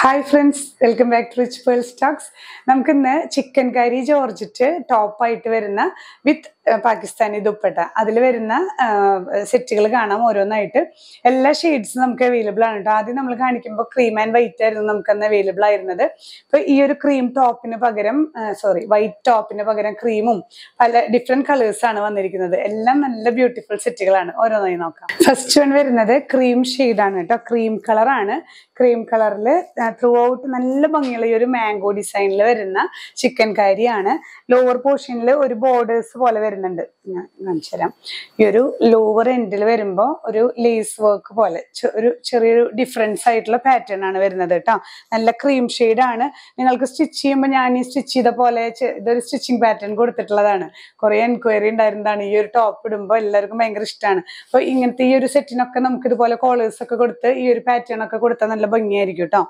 hi friends welcome back to rich pearl stocks നമുക്കിന്ന് chikankari georgette ടോപ്പായിട്ട് വരുന്ന with Pakistani dupatta അതിൽ വരുന്ന സെറ്റുകൾ കാണാം ഓരോന്നായിട്ട് എല്ലാ ഷെയ്ഡ്സും നമുക്ക് അവൈലബിൾ ആണ് കേട്ടോ ആദ്യം നമ്മൾ കാണിക്കുമ്പോൾ ക്രീം ആൻഡ് വൈറ്റ് ആയിരുന്നു നമുക്ക് അന്ന് അവൈലബിൾ ആയിരുന്നത് അപ്പോൾ ഈ ഒരു ക്രീം ടോപ്പിന് പകരം സോറി വൈറ്റ് ടോപ്പിന് പകരം ക്രീമും പല ഡിഫറെന്റ് കളേഴ്സ് ആണ് വന്നിരിക്കുന്നത് എല്ലാം നല്ല ബ്യൂട്ടിഫുൾ സെറ്റുകളാണ് ഓരോന്നായി നോക്കാം ഫസ്റ്റ് വൺ വരുന്നത് ക്രീം ഷെയ്ഡാണ് കേട്ടോ ക്രീം കളറാണ് ക്രീം കളറിൽ ത്രൂ ഔട്ട് നല്ല ഭംഗിയുള്ള ഈ ഒരു മാംഗോ ഡിസൈനിൽ വരുന്ന ചിക്കൻ കാരിയാണ് ലോവർ പോർഷനിൽ ഒരു ബോർഡേഴ്സ് പോലെ വരുന്നത് വരുന്നുണ്ട് ഞാൻ കാണിച്ചു തരാം ഈ ഒരു ലോവർ എൻഡിൽ വരുമ്പോൾ ഒരു ലേസ് വർക്ക് പോലെ ഒരു ചെറിയൊരു ഡിഫറൻസ് ആയിട്ടുള്ള പാറ്റേൺ ആണ് വരുന്നത് കേട്ടോ നല്ല ക്രീം ആണ് നിങ്ങൾക്ക് സ്റ്റിച്ച് ചെയ്യുമ്പോൾ ഞാൻ ഈ സ്റ്റിച്ച് ചെയ്ത പോലെ ഇതൊരു സ്റ്റിച്ചിങ് പാറ്റേൺ കൊടുത്തിട്ടുള്ളതാണ് കുറേ എൻക്വയറി ഉണ്ടായിരുന്നതാണ് ഈ ഒരു ടോപ്പ് ഇടുമ്പോൾ എല്ലാവർക്കും ഭയങ്കര ഇഷ്ടമാണ് അപ്പോൾ ഇങ്ങനത്തെ ഈ ഒരു സെറ്റിനൊക്കെ നമുക്ക് ഇതുപോലെ കോളേഴ്സ് ഒക്കെ കൊടുത്ത് ഈ ഒരു പാറ്റേൺ ഒക്കെ കൊടുത്താൽ നല്ല ഭംഗിയായിരിക്കും കേട്ടോ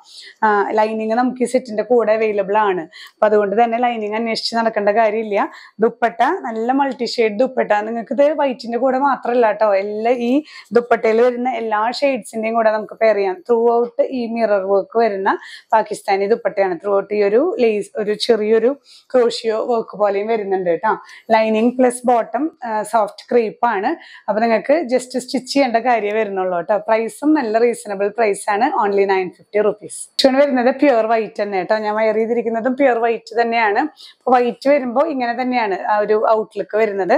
ലൈനിങ് നമുക്ക് ഈ സെറ്റിന്റെ കൂടെ അവൈലബിൾ ആണ് അപ്പോൾ അതുകൊണ്ട് തന്നെ ലൈനിങ് അന്വേഷിച്ച് നടക്കേണ്ട കാര്യമില്ല ദുപ്പട്ട നല്ല മൾട്ടി ഷെയ്ഡ് ദുപ്പട്ട നിങ്ങൾക്ക് ഇത് വൈറ്റിന്റെ കൂടെ മാത്രമല്ല കേട്ടോ എല്ലാ ഈ ദുപ്പട്ടയിൽ വരുന്ന എല്ലാ ഷെയ്ഡ്സിന്റെയും കൂടെ നമുക്ക് പെയർ ചെയ്യാം ത്രൂ ഔട്ട് ഈ മിറർ വർക്ക് വരുന്ന പാകിസ്ഥാനി ദുപ്പട്ടയാണ് ത്രൂ ഔട്ട് ഈ ഒരു ലേസ് ഒരു ചെറിയൊരു ക്രോഷിയോ വർക്ക് പോലെയും വരുന്നുണ്ട് കേട്ടോ ലൈനിങ് പ്ലസ് ബോട്ടം സോഫ്റ്റ് ക്രീപ്പാണ് അപ്പൊ നിങ്ങൾക്ക് ജസ്റ്റ് സ്റ്റിച്ച് ചെയ്യേണ്ട കാര്യമേ വരുന്നുള്ളൂ കേട്ടോ പ്രൈസും നല്ല റീസണബിൾ പ്രൈസ് ആണ് ഓൺലി നയൻ ഫിഫ്റ്റി റുപ്പീസ് ചുണ വരുന്നത് പ്യുവർ വൈറ്റ് തന്നെ കേട്ടോ ഞാൻ വയർ ചെയ്തിരിക്കുന്നതും പ്യുവർ വൈറ്റ് തന്നെയാണ് വൈറ്റ് വരുമ്പോൾ ഇങ്ങനെ തന്നെയാണ് ആ ഒരു ഔട്ട്ലുക്ക് വരുന്നത്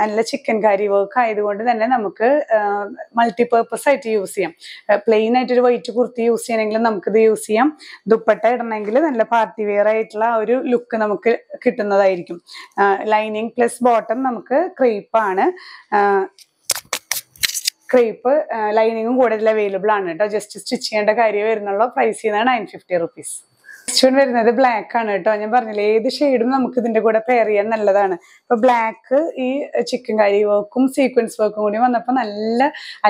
നല്ല ചിക്കൻ കാരി വർക്ക് ആയതുകൊണ്ട് തന്നെ നമുക്ക് മൾട്ടിപർപ്പസ് ആയിട്ട് യൂസ് ചെയ്യാം പ്ലെയിൻ ആയിട്ട് ഒരു വൈറ്റ് കുർത്തി യൂസ് ചെയ്യണമെങ്കിൽ നമുക്കിത് യൂസ് ചെയ്യാം ദുപ്പട്ട ഇടണമെങ്കിൽ നല്ല പാർട്ടി വെയർ ആയിട്ടുള്ള ഒരു ലുക്ക് നമുക്ക് കിട്ടുന്നതായിരിക്കും ലൈനിങ് പ്ലസ് ബോട്ടം നമുക്ക് ക്രീപ്പാണ് ക്രീപ്പ് ലൈനിങ്ങും കൂടുതൽ അവൈലബിൾ ആണ് കേട്ടോ ജസ്റ്റ് സ്റ്റിച്ച് ചെയ്യേണ്ട കാര്യം വരുന്നുള്ളൂ പ്രൈസ് ചെയ്യുന്നത് nine fifty rupees next one വരുന്നത് ബ്ലാക്ക് ആണ് കേട്ടോ ഞാൻ പറഞ്ഞില്ല ഏത് ഷെയ്ഡും നമുക്ക് ഇതിന്റെ കൂടെ പെയർ ചെയ്യാൻ നല്ലതാണ് ഇപ്പൊ ബ്ലാക്ക് ഈ ചിക്കൻ കറി വർക്കും സീക്വൻസ് വർക്കും കൂടി വന്നപ്പോൾ നല്ല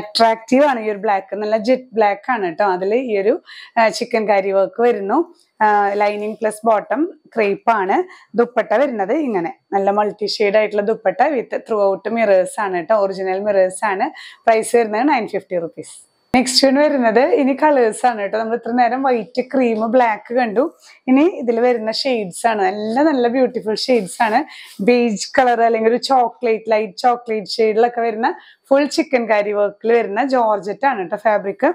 അട്രാക്റ്റീവ് ആണ് ഈ ഒരു ബ്ലാക്ക് നല്ല ജെറ്റ് ബ്ലാക്ക് ആണ് കേട്ടോ അതിൽ ഈ ഒരു ചിക്കൻ കറി വർക്ക് വരുന്നു ലൈനിങ് പ്ലസ് ബോട്ടം ക്രീപ്പാണ് ദുപ്പട്ട വരുന്നത് ഇങ്ങനെ നല്ല മൾട്ടി ഷെയ്ഡ് ആയിട്ടുള്ള dupatta with throughout mirrors ആണ് കേട്ടോ ഒറിജിനൽ മിറേഴ്സ് ആണ് പ്രൈസ് വരുന്നത് നയൻ ഫിഫ്റ്റി റുപ്പീസ് നെക്സ്റ്റ് ആണ് വരുന്നത് ഇനി കളേഴ്സ് ആണ് കേട്ടോ നമ്മൾ ഇത്ര നേരം വൈറ്റ് ക്രീം ബ്ലാക്ക് കണ്ടു ഇനി ഇതിൽ വരുന്ന ഷെയ്ഡ്സ് ആണ് നല്ല നല്ല ബ്യൂട്ടിഫുൾ ഷെയ്ഡ്സ് ആണ് ബേജ് കളർ അല്ലെങ്കിൽ ഒരു ചോക്ലേറ്റ് ലൈറ്റ് ചോക്ലേറ്റ് ഷെയ്ഡിലൊക്കെ വരുന്ന ഫുൾ ചിക്കൻ കാരി വർക്കിൽ വരുന്ന ജോർജറ്റ് ആണ് കേട്ടോ ഫാബ്രിക്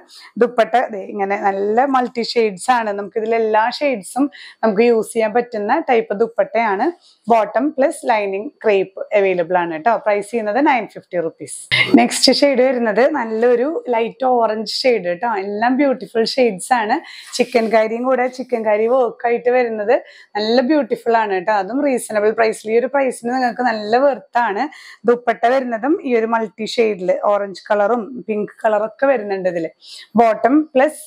ദുപ്പട്ട ഇങ്ങനെ നല്ല മൾട്ടി ഷെയ്ഡ്സ് ആണ് നമുക്ക് ഇതിൽ എല്ലാ ഷെയ്ഡ്സും നമുക്ക് യൂസ് ചെയ്യാൻ പറ്റുന്ന ടൈപ്പ് ദുപ്പട്ടയാണ് bottom plus lining crepe available ആണ് കേട്ടോ പ്രൈസ് ചെയ്യുന്നത് nine fifty rupees next shade വരുന്നത് നല്ലൊരു ലൈറ്റ് ഓവർ ഓറഞ്ച് ഷെയ്ഡ് കേട്ടോ എല്ലാം ബ്യൂട്ടിഫുൾ ഷെയ്ഡ്സ് ആണ് ചിക്കൻ കാരിയും കൂടെ ചിക്കൻ കാരി ആയിട്ട് വരുന്നത് നല്ല ബ്യൂട്ടിഫുൾ ആണ് കേട്ടോ അതും റീസണബിൾ പ്രൈസിൽ ഈ ഒരു പ്രൈസിന് നിങ്ങൾക്ക് നല്ല വെർത്താണ് ദുപ്പട്ട വരുന്നതും ഈ ഒരു മൾട്ടി ഷെയ്ഡിൽ ഓറഞ്ച് കളറും പിങ്ക് ഒക്കെ വരുന്നുണ്ട് ഇതിൽ ബോട്ടം പ്ലസ്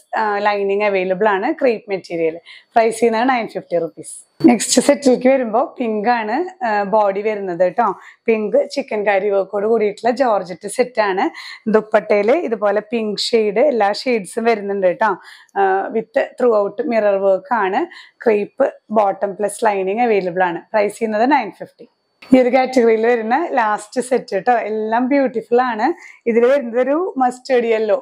ലൈനിങ് അവൈലബിൾ ആണ് ക്രീപ്പ് മെറ്റീരിയൽ പ്രൈസ് ചെയ്യുന്നത് നയൻ ഫിഫ്റ്റി റുപ്പീസ് നെക്സ്റ്റ് സെറ്റിലേക്ക് വരുമ്പോൾ പിങ്ക് ആണ് ബോഡി വരുന്നത് കേട്ടോ പിങ്ക് ചിക്കൻ കാരി വർക്കോട് കൂടിയിട്ടുള്ള ജോർജറ്റ് സെറ്റ് ആണ് ദുപ്പട്ടയിൽ ഇതുപോലെ പിങ്ക് ഷെയ്ഡ് എല്ലാ ഷെയ്ഡ്സും വരുന്നുണ്ട് കേട്ടോ with throughout mirror work ആണ് crepe bottom plus lining available ആണ് പ്രൈസ് ചെയ്യുന്നത് നയൻ ഫിഫ്റ്റി ഈ ഒരു കാറ്റഗറിയിൽ വരുന്ന ലാസ്റ്റ് സെറ്റ് കേട്ടോ എല്ലാം ബ്യൂട്ടിഫുൾ ആണ് ഇതിൽ വരുന്നത് ഒരു മസ്റ്റേഡ് യെല്ലോ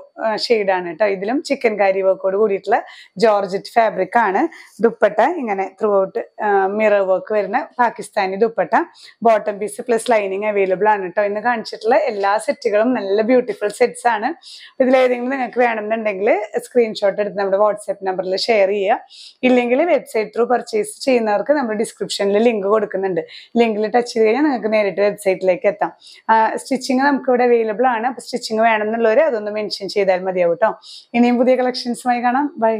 ആണ് കേട്ടോ ഇതിലും ചിക്കൻ കാരി വർക്കോട് കൂടിയിട്ടുള്ള ജോർജറ്റ് ഫാബ്രിക് ആണ് ദുപ്പട്ട ഇങ്ങനെ ത്രൂ ഔട്ട് മിറർ വർക്ക് വരുന്ന Pakistani dupatta bottom piece plus lining available ആണ് കേട്ടോ ഇന്ന് കാണിച്ചിട്ടുള്ള എല്ലാ സെറ്റുകളും നല്ല ബ്യൂട്ടിഫുൾ സെറ്റ്സ് ആണ് ഇതിലേതെങ്കിലും നിങ്ങൾക്ക് വേണമെന്നുണ്ടെങ്കിൽ സ്ക്രീൻഷോട്ട് എടുത്ത് നമ്മുടെ വാട്സാപ്പ് നമ്പറിൽ ഷെയർ ചെയ്യുക ഇല്ലെങ്കിൽ വെബ്സൈറ്റ് ത്രൂ പർച്ചേസ് ചെയ്യുന്നവർക്ക് നമ്മൾ ഡിസ്ക്രിപ്ഷനിൽ ലിങ്ക് കൊടുക്കുന്നുണ്ട് ലിങ്കിൽ ടച്ച് ചെയ്ത് കഴിഞ്ഞാൽ നിങ്ങൾക്ക് നേരിട്ട് വെബ്സൈറ്റിലേക്ക് എത്താം സ്റ്റിച്ചിങ് നമുക്ക് ഇവിടെ അവൈലബിൾ ആണ് അപ്പോൾ സ്റ്റിച്ചിങ് വേണമെന്നുള്ളവർ അതൊന്ന് മെൻഷൻ ചെയ്താൽ മതിയാവും കേട്ടോ ഇനിയും പുതിയ കളക്ഷൻസുമായി കാണാം ബൈ